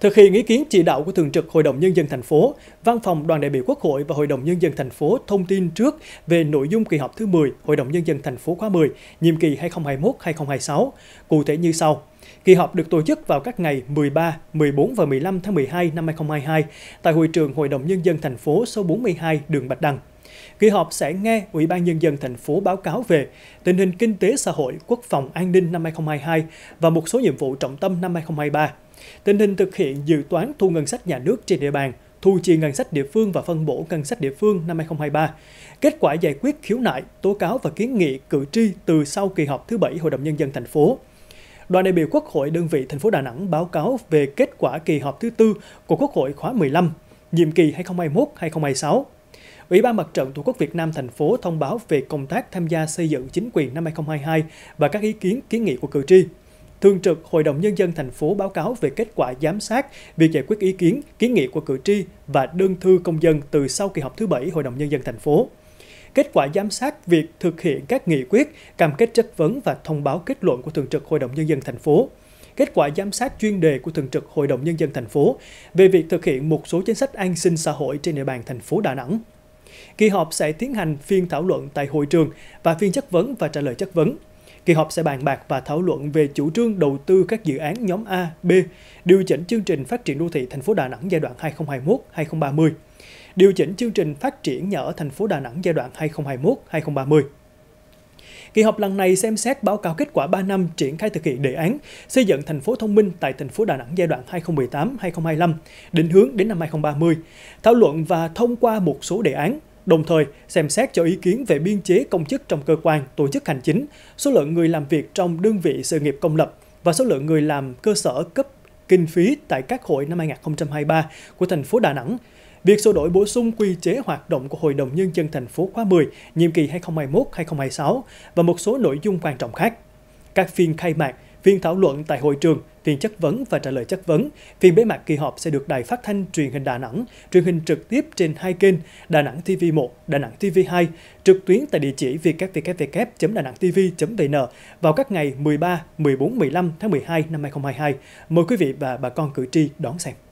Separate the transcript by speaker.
Speaker 1: Thực hiện ý kiến chỉ đạo của Thường trực Hội đồng Nhân dân thành phố, Văn phòng Đoàn đại biểu Quốc hội và Hội đồng Nhân dân thành phố thông tin trước về nội dung kỳ họp thứ 10 Hội đồng Nhân dân thành phố khóa 10, nhiệm kỳ 2021-2026, cụ thể như sau. Kỳ họp được tổ chức vào các ngày 13, 14 và 15 tháng 12 năm 2022 tại hội trường Hội đồng Nhân dân thành phố số 42 đường Bạch Đằng. Kỳ họp sẽ nghe Ủy ban Nhân dân thành phố báo cáo về tình hình kinh tế xã hội, quốc phòng an ninh năm 2022 và một số nhiệm vụ trọng tâm năm 2023. Tình hình thực hiện dự toán thu ngân sách nhà nước trên địa bàn, thu chi ngân sách địa phương và phân bổ ngân sách địa phương năm 2023, kết quả giải quyết khiếu nại, tố cáo và kiến nghị cử tri từ sau kỳ họp thứ bảy Hội đồng nhân dân thành phố. Đoàn đại biểu Quốc hội đơn vị thành phố Đà Nẵng báo cáo về kết quả kỳ họp thứ tư của Quốc hội khóa 15, nhiệm kỳ 2021-2026. Ủy ban Mặt trận Tổ quốc Việt Nam thành phố thông báo về công tác tham gia xây dựng chính quyền năm 2022 và các ý kiến kiến nghị của cử tri. Thường trực Hội đồng Nhân dân thành phố báo cáo về kết quả giám sát, việc giải quyết ý kiến, kiến nghị của cử tri và đơn thư công dân từ sau kỳ họp thứ bảy Hội đồng Nhân dân thành phố. Kết quả giám sát việc thực hiện các nghị quyết, cam kết chất vấn và thông báo kết luận của Thường trực Hội đồng Nhân dân thành phố kết quả giám sát chuyên đề của Thường trực Hội đồng Nhân dân thành phố về việc thực hiện một số chính sách an sinh xã hội trên địa bàn thành phố Đà Nẵng. Kỳ họp sẽ tiến hành phiên thảo luận tại hội trường và phiên chất vấn và trả lời chất vấn. Kỳ họp sẽ bàn bạc và thảo luận về chủ trương đầu tư các dự án nhóm A, B, điều chỉnh chương trình phát triển đô thị thành phố Đà Nẵng giai đoạn 2021-2030, điều chỉnh chương trình phát triển nhà ở thành phố Đà Nẵng giai đoạn 2021-2030. Kỳ họp lần này xem xét báo cáo kết quả 3 năm triển khai thực hiện đề án xây dựng thành phố thông minh tại thành phố Đà Nẵng giai đoạn 2018-2025, định hướng đến năm 2030, thảo luận và thông qua một số đề án, đồng thời xem xét cho ý kiến về biên chế công chức trong cơ quan, tổ chức hành chính, số lượng người làm việc trong đơn vị sự nghiệp công lập và số lượng người làm cơ sở cấp kinh phí tại các hội năm 2023 của thành phố Đà Nẵng. Việc sửa đổi bổ sung quy chế hoạt động của Hội đồng Nhân dân thành phố khóa 10, nhiệm kỳ 2021-2026 và một số nội dung quan trọng khác. Các phiên khai mạc, phiên thảo luận tại hội trường phiên chất vấn và trả lời chất vấn. Phiên bế mạc kỳ họp sẽ được Đài Phát thanh Truyền hình Đà Nẵng truyền hình trực tiếp trên hai kênh Đà Nẵng TV1, Đà Nẵng TV2, trực tuyến tại địa chỉ www.danangtv.vn vào các ngày 13, 14, 15 tháng 12 năm 2022. Mời quý vị và bà con cử tri đón xem.